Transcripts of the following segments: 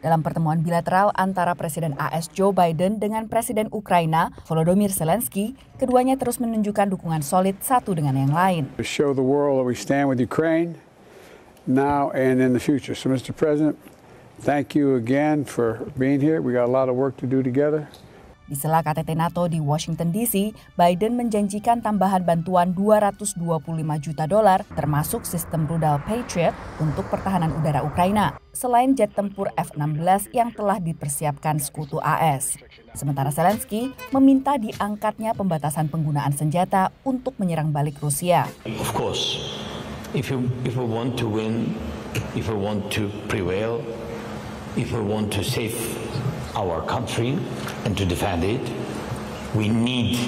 dalam pertemuan bilateral antara Presiden AS Joe Biden dengan Presiden Ukraina Volodymyr Zelensky, keduanya terus menunjukkan dukungan solid satu dengan yang lain. To show the world that we stand with Ukraine now and in the future. So Mr. President, thank you again for being here. We got a lot of work to do together. Di sela KTT NATO di Washington DC, Biden menjanjikan tambahan bantuan 225 juta dolar termasuk sistem rudal Patriot untuk pertahanan udara Ukraina, selain jet tempur F-16 yang telah dipersiapkan sekutu AS. Sementara Zelensky meminta diangkatnya pembatasan penggunaan senjata untuk menyerang balik Rusia. Of course, if you, if we want to win, if we want to prevail, if we want to save our country and to defend it, we need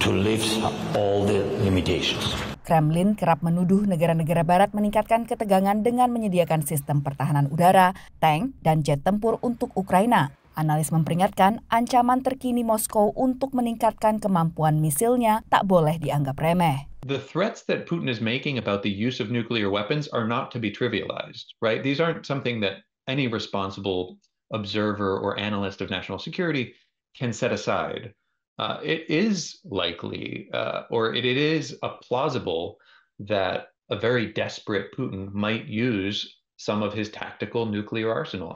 to lift all the limitations. Kremlin kerap menuduh negara-negara barat meningkatkan ketegangan dengan menyediakan sistem pertahanan udara, tank, dan jet tempur untuk Ukraina. Analis memperingatkan ancaman terkini Moskow untuk meningkatkan kemampuan misilnya tak boleh dianggap remeh. The threats that Putin is making about the use of nuclear weapons are not to be trivialized, right? These aren't something that any responsible observer or analyst of national security can set aside. Uh, it is likely, uh, or it, it is a plausible, that a very desperate Putin might use some of his tactical nuclear arsenal.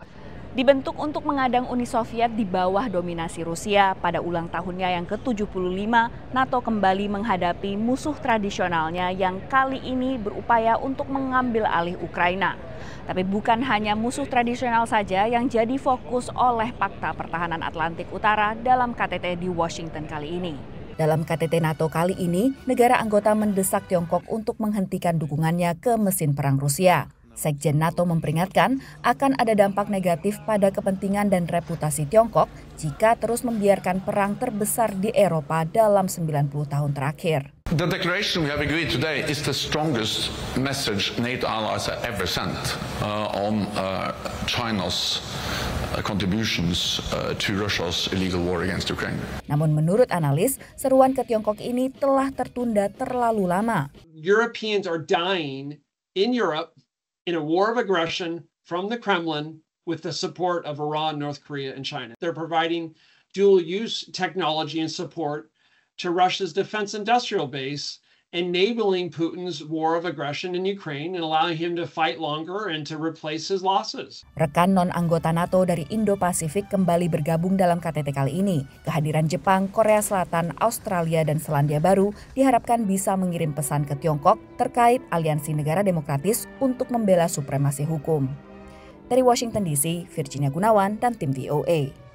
Dibentuk untuk mengadang Uni Soviet di bawah dominasi Rusia pada ulang tahunnya yang ke-75, NATO kembali menghadapi musuh tradisionalnya yang kali ini berupaya untuk mengambil alih Ukraina. Tapi bukan hanya musuh tradisional saja yang jadi fokus oleh Pakta Pertahanan Atlantik Utara dalam KTT di Washington kali ini. Dalam KTT NATO kali ini, negara anggota mendesak Tiongkok untuk menghentikan dukungannya ke mesin perang Rusia. Sekjen NATO memperingatkan akan ada dampak negatif pada kepentingan dan reputasi Tiongkok jika terus membiarkan perang terbesar di Eropa dalam 90 tahun terakhir. The declaration we have agreed today is the strongest message NATO allies have ever sent uh, on uh, China's uh, contributions uh, to Russia's illegal war against Ukraine. Namun menurut analis, seruan ke Tiongkok ini telah tertunda terlalu lama. Europeans are dying in Europe in a war of aggression from the Kremlin with the support of Iran, North Korea and China. They're providing dual use technology and support to Russia's defense industrial base, enabling Putin's war of aggression in Ukraine and allowing him to fight longer and to replace his losses. Rekan non-anggota NATO dari Indo-Pasifik kembali bergabung dalam KTT kali ini. Kehadiran Jepang, Korea Selatan, Australia, dan Selandia Baru diharapkan bisa mengirim pesan ke Tiongkok terkait aliansi negara demokratis untuk membela supremasi hukum. Dari Washington DC, Virginia Gunawan dan tim VOA.